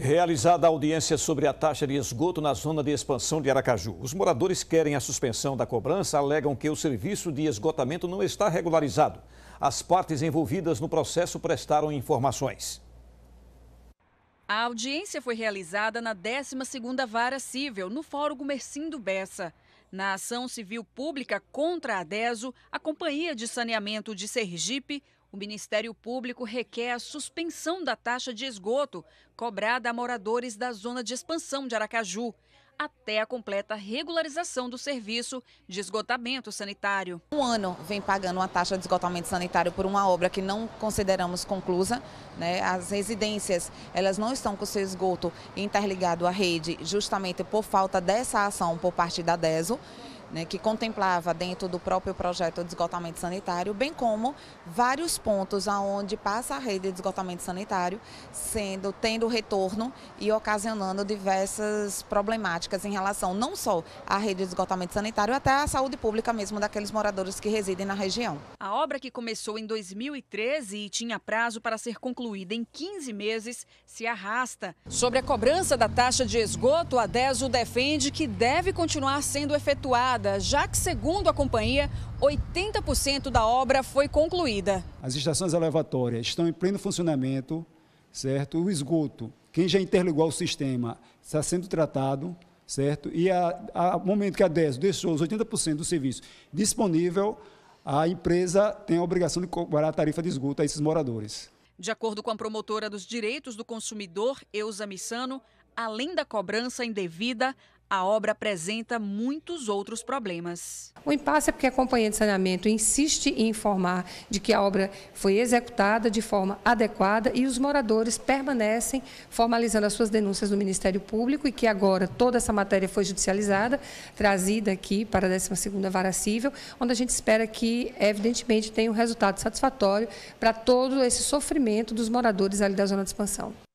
Realizada a audiência sobre a taxa de esgoto na zona de expansão de Aracaju. Os moradores querem a suspensão da cobrança, alegam que o serviço de esgotamento não está regularizado. As partes envolvidas no processo prestaram informações. A audiência foi realizada na 12ª Vara Cível, no Fórum Gumercindo Bessa. Na ação civil pública contra a DESO, a Companhia de Saneamento de Sergipe o Ministério Público requer a suspensão da taxa de esgoto cobrada a moradores da zona de expansão de Aracaju, até a completa regularização do serviço de esgotamento sanitário. Um ano vem pagando uma taxa de esgotamento sanitário por uma obra que não consideramos conclusa. Né? As residências elas não estão com seu esgoto interligado à rede, justamente por falta dessa ação por parte da DESO né, que contemplava dentro do próprio projeto de esgotamento sanitário, bem como vários pontos aonde passa a rede de esgotamento sanitário, sendo tendo retorno e ocasionando diversas problemáticas em relação não só à rede de esgotamento sanitário, até à saúde pública mesmo daqueles moradores que residem na região. A obra que começou em 2013 e tinha prazo para ser concluída em 15 meses se arrasta. Sobre a cobrança da taxa de esgoto, a DESO defende que deve continuar sendo efetuada já que, segundo a companhia, 80% da obra foi concluída. As estações elevatórias estão em pleno funcionamento, certo? O esgoto, quem já interligou o sistema, está sendo tratado, certo? E ao momento que a DES deixou os 80% do serviço disponível, a empresa tem a obrigação de cobrar a tarifa de esgoto a esses moradores. De acordo com a promotora dos direitos do consumidor, Eusa Missano, além da cobrança indevida, a obra apresenta muitos outros problemas. O impasse é porque a Companhia de Saneamento insiste em informar de que a obra foi executada de forma adequada e os moradores permanecem formalizando as suas denúncias no Ministério Público e que agora toda essa matéria foi judicializada, trazida aqui para a 12ª Vara Cível, onde a gente espera que, evidentemente, tenha um resultado satisfatório para todo esse sofrimento dos moradores ali da zona de expansão.